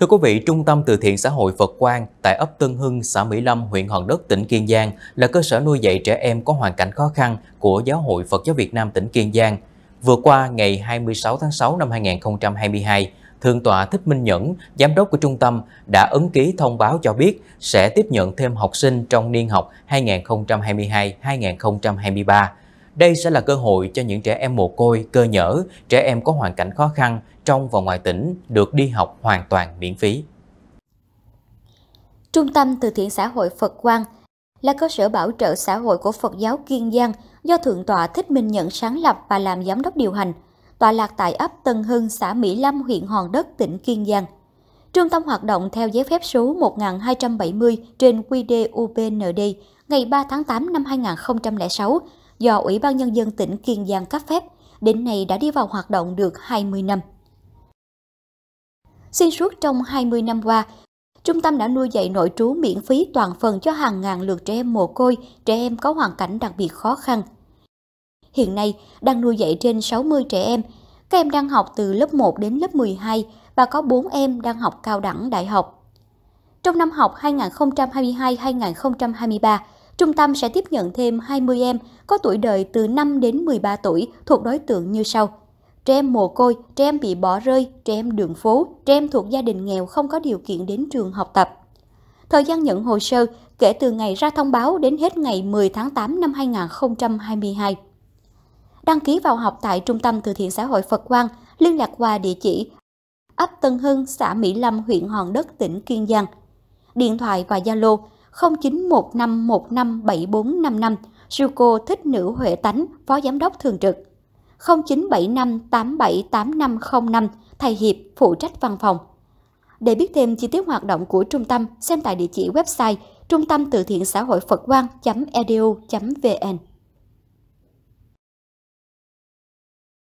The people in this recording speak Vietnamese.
Thưa quý vị, Trung tâm Từ thiện Xã hội Phật Quang tại ấp Tân Hưng, xã Mỹ Lâm, huyện Hòn Đất, tỉnh Kiên Giang là cơ sở nuôi dạy trẻ em có hoàn cảnh khó khăn của Giáo hội Phật giáo Việt Nam tỉnh Kiên Giang. Vừa qua, ngày 26 tháng 6 năm 2022, Thượng tọa Thích Minh Nhẫn, giám đốc của trung tâm, đã ấn ký thông báo cho biết sẽ tiếp nhận thêm học sinh trong niên học 2022-2023 đây sẽ là cơ hội cho những trẻ em mồ côi, cơ nhở, trẻ em có hoàn cảnh khó khăn trong và ngoài tỉnh được đi học hoàn toàn miễn phí. Trung tâm Từ thiện xã hội Phật Quang là cơ sở bảo trợ xã hội của Phật giáo Kiên Giang do Thượng tọa Thích Minh Nhận sáng lập và làm giám đốc điều hành, tọa lạc tại ấp Tân Hưng, xã Mỹ Lâm, huyện Hòn Đất, tỉnh Kiên Giang. Trung tâm hoạt động theo giấy phép số 1270 trên QD ngày 3 tháng 8 năm 2006 do Ủy ban Nhân dân tỉnh Kiên Giang cấp phép, đến nay đã đi vào hoạt động được 20 năm. Xuyên suốt trong 20 năm qua, Trung tâm đã nuôi dạy nội trú miễn phí toàn phần cho hàng ngàn lượt trẻ em mồ côi, trẻ em có hoàn cảnh đặc biệt khó khăn. Hiện nay, đang nuôi dạy trên 60 trẻ em. Các em đang học từ lớp 1 đến lớp 12 và có 4 em đang học cao đẳng đại học. Trong năm học 2022-2023, Trung tâm sẽ tiếp nhận thêm 20 em có tuổi đời từ 5 đến 13 tuổi thuộc đối tượng như sau. Trẻ em mồ côi, trẻ em bị bỏ rơi, trẻ em đường phố, trẻ em thuộc gia đình nghèo không có điều kiện đến trường học tập. Thời gian nhận hồ sơ kể từ ngày ra thông báo đến hết ngày 10 tháng 8 năm 2022. Đăng ký vào học tại Trung tâm Từ thiện xã hội Phật Quang, liên lạc qua địa chỉ ấp Tân Hưng, xã Mỹ Lâm, huyện Hòn Đất, tỉnh Kiên Giang. Điện thoại và Zalo 0915157455, Juko Thích Nữ Huệ Tánh, Phó Giám đốc Thường trực. 0975878505, Thầy Hiệp, phụ trách văn phòng. Để biết thêm chi tiết hoạt động của trung tâm, xem tại địa chỉ website trung tâm từ thiện xã hội phật quang edu vn